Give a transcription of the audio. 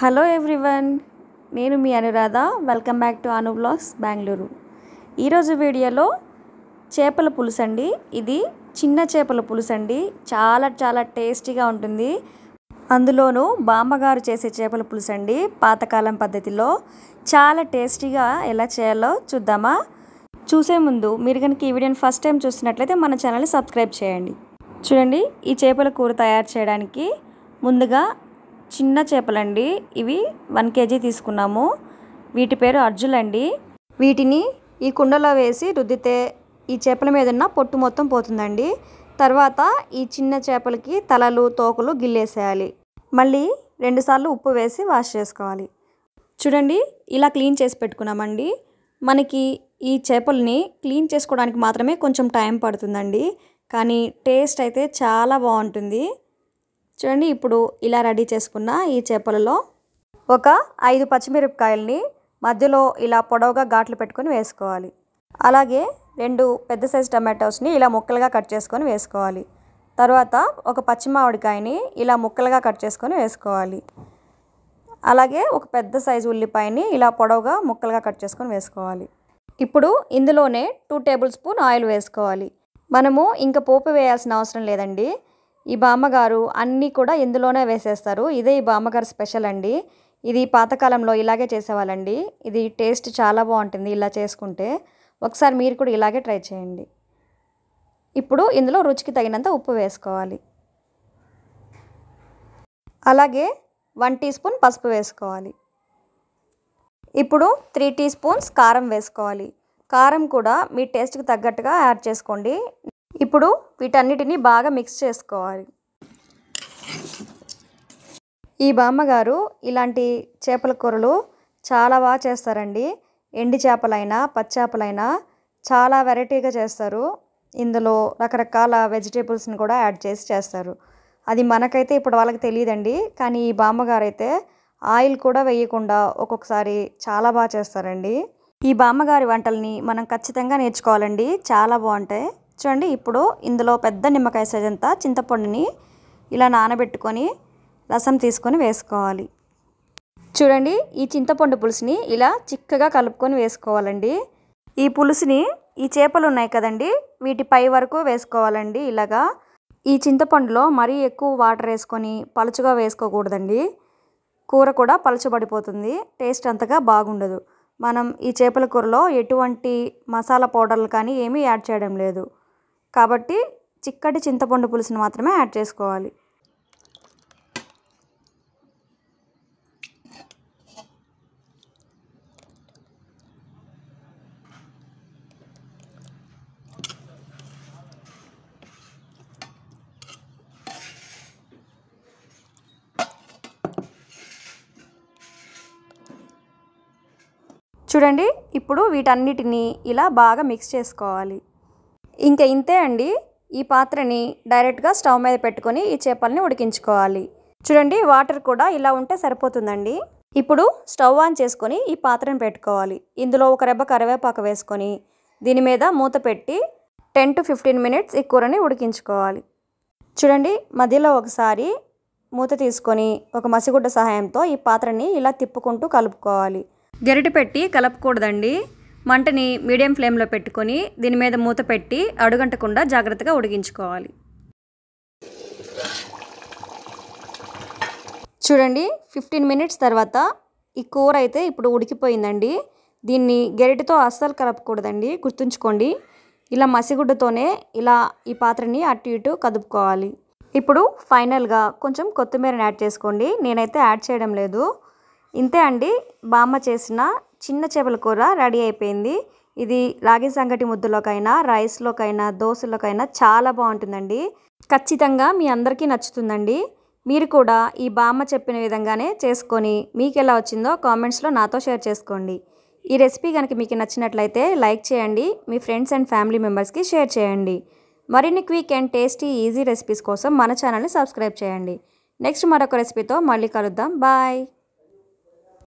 hello everyone నేను మీ Anuradha welcome back to Anu blogs Bengaluru ఈరోజు వీడియోలో చేపల పులుసు అండి ఇది చిన్న చేపల పులుసు అండి చాలా చాలా టేస్టీగా ఉంటుంది అందులోనూ బామ్మగారు చేసే చేపల పులుసు అండి పాతకాలం పద్ధతిలో చాలా టేస్టీగా ఎలా చేయాలో చూద్దామా చూసే ముందు మీరు కనుక ఈ వీడియోని ఫస్ట్ టైం చూస్తున్నట్లయితే మన ఛానల్ని సబ్స్క్రైబ్ చేయండి చూడండి ఈ చేపల కూర తయారు చేయడానికి ముందుగా చిన్న చేపలండి ఇవి వన్ కేజీ తీసుకున్నాము వీటి పేరు అర్జులండి వీటిని ఈ కుండలో వేసి రుద్దితే ఈ చేపల మీద ఉన్న పొట్టు మొత్తం పోతుందండి తర్వాత ఈ చిన్న చేపలకి తలలు తోకలు గిల్లేసేయాలి మళ్ళీ రెండుసార్లు ఉప్పు వేసి వాష్ చేసుకోవాలి చూడండి ఇలా క్లీన్ చేసి పెట్టుకున్నామండి మనకి ఈ చేపల్ని క్లీన్ చేసుకోవడానికి మాత్రమే కొంచెం టైం పడుతుందండి కానీ టేస్ట్ అయితే చాలా బాగుంటుంది చూడండి ఇప్పుడు ఇలా రెడీ చేసుకున్న ఈ చేపలలో ఒక ఐదు పచ్చిమిరపకాయలని మధ్యలో ఇలా పొడవుగా ఘాట్లు పెట్టుకొని వేసుకోవాలి అలాగే రెండు పెద్ద సైజు టమాటోస్ని ఇలా ముక్కలుగా కట్ చేసుకొని వేసుకోవాలి తర్వాత ఒక మామిడికాయని ఇలా ముక్కలుగా కట్ చేసుకొని వేసుకోవాలి అలాగే ఒక పెద్ద సైజు ఉల్లిపాయని ఇలా పొడవుగా ముక్కలుగా కట్ చేసుకొని వేసుకోవాలి ఇప్పుడు ఇందులోనే టూ టేబుల్ స్పూన్ ఆయిల్ వేసుకోవాలి మనము ఇంకా పోపు వేయాల్సిన అవసరం లేదండి ఈ బామ్మగారు అన్నీ కూడా ఇందులోనే వేసేస్తారు ఇదే ఈ బామ్మగారు స్పెషల్ అండి ఇది పాతకాలంలో ఇలాగే చేసేవాళ్ళండి ఇది టేస్ట్ చాలా బాగుంటుంది ఇలా చేసుకుంటే ఒకసారి మీరు కూడా ఇలాగే ట్రై చేయండి ఇప్పుడు ఇందులో రుచికి తగినంత ఉప్పు వేసుకోవాలి అలాగే వన్ టీ స్పూన్ పసుపు వేసుకోవాలి ఇప్పుడు త్రీ టీ స్పూన్స్ కారం వేసుకోవాలి కారం కూడా మీ టేస్ట్కి తగ్గట్టుగా యాడ్ చేసుకోండి ఇప్పుడు వీటన్నిటినీ బాగా మిక్స్ చేసుకోవాలి ఈ బామ్మగారు ఇలాంటి చేపల కూరలు చాలా బాగా చేస్తారండి ఎండి చేపలైనా పచ్చేపలైనా చాలా వెరైటీగా చేస్తారు ఇందులో రకరకాల వెజిటేబుల్స్ని కూడా యాడ్ చేసి చేస్తారు అది మనకైతే ఇప్పుడు వాళ్ళకి తెలియదండి కానీ ఈ బామ్మగారు అయితే ఆయిల్ కూడా వేయకుండా ఒక్కొక్కసారి చాలా బాగా చేస్తారండి ఈ బామ్మగారి వంటల్ని మనం ఖచ్చితంగా నేర్చుకోవాలండి చాలా బాగుంటాయి చూడండి ఇప్పుడు ఇందులో పెద్ద నిమ్మకాయ సైజంత చింతపండుని ఇలా నానబెట్టుకొని రసం తీసుకొని వేసుకోవాలి చూడండి ఈ చింతపండు పులుసుని ఇలా చిక్కగా కలుపుకొని వేసుకోవాలండి ఈ పులుసుని ఈ చేపలు ఉన్నాయి కదండి వీటి పై వరకు వేసుకోవాలండి ఇలాగా ఈ చింతపండులో మరీ ఎక్కువ వాటర్ వేసుకొని పలుచుగా వేసుకోకూడదండి కూర కూడా పలుచబడిపోతుంది టేస్ట్ అంతగా బాగుండదు మనం ఈ చేపల కూరలో ఎటువంటి మసాలా పౌడర్లు కానీ ఏమీ యాడ్ చేయడం లేదు కాబట్టి చిక్కటి చింతపండు పులుసును మాత్రమే యాడ్ చేసుకోవాలి చూడండి ఇప్పుడు వీటన్నిటిని ఇలా బాగా మిక్స్ చేసుకోవాలి ఇంకా ఇంతే అండి ఈ పాత్రని డైరెక్ట్గా స్టవ్ మీద పెట్టుకొని ఈ చేపల్ని ఉడికించుకోవాలి చూడండి వాటర్ కూడా ఇలా ఉంటే సరిపోతుందండి ఇప్పుడు స్టవ్ ఆన్ చేసుకొని ఈ పాత్రను పెట్టుకోవాలి ఇందులో ఒక రెబ్బ కరివేపాకు వేసుకొని దీని మీద మూత పెట్టి టెన్ టు ఫిఫ్టీన్ మినిట్స్ ఈ కూరని ఉడికించుకోవాలి చూడండి మధ్యలో ఒకసారి మూత తీసుకొని ఒక మసిగుడ్డ సహాయంతో ఈ పాత్రని ఇలా తిప్పుకుంటూ కలుపుకోవాలి గరిటె పెట్టి కలపకూడదండి మంటని మీడియం ఫ్లేమ్లో పెట్టుకొని దీని మీద మూత పెట్టి అడుగంటకుండా జాగ్రత్తగా ఉడిగించుకోవాలి చూడండి ఫిఫ్టీన్ మినిట్స్ తర్వాత ఈ కూర అయితే ఇప్పుడు ఉడికిపోయిందండి దీన్ని గెరిటితో అస్సలు కలపకూడదండి గుర్తుంచుకోండి ఇలా మసిగుడ్డతోనే ఇలా ఈ పాత్రని అటు ఇటు కదుపుకోవాలి ఇప్పుడు ఫైనల్గా కొంచెం కొత్తిమీరని యాడ్ చేసుకోండి నేనైతే యాడ్ చేయడం లేదు ఇంతే అండి బామ్మ చేసిన చిన్న చేపల కూర రెడీ అయిపోయింది ఇది రాగి సంగటి ముద్దలోకైనా రైస్లోకైనా దోశలోకైనా చాలా బాగుంటుందండి ఖచ్చితంగా మీ అందరికీ నచ్చుతుందండి మీరు కూడా ఈ బామ్మ చెప్పిన విధంగానే చేసుకొని మీకు ఎలా వచ్చిందో కామెంట్స్లో నాతో షేర్ చేసుకోండి ఈ రెసిపీ కనుక మీకు నచ్చినట్లయితే లైక్ చేయండి మీ ఫ్రెండ్స్ అండ్ ఫ్యామిలీ మెంబర్స్కి షేర్ చేయండి మరిన్ని quick and tasty easy recipes కోసం మన ఛానల్ని సబ్స్క్రైబ్ చేయండి నెక్స్ట్ మరొక రెసిపీతో మళ్ళీ కలుద్దాం బాయ్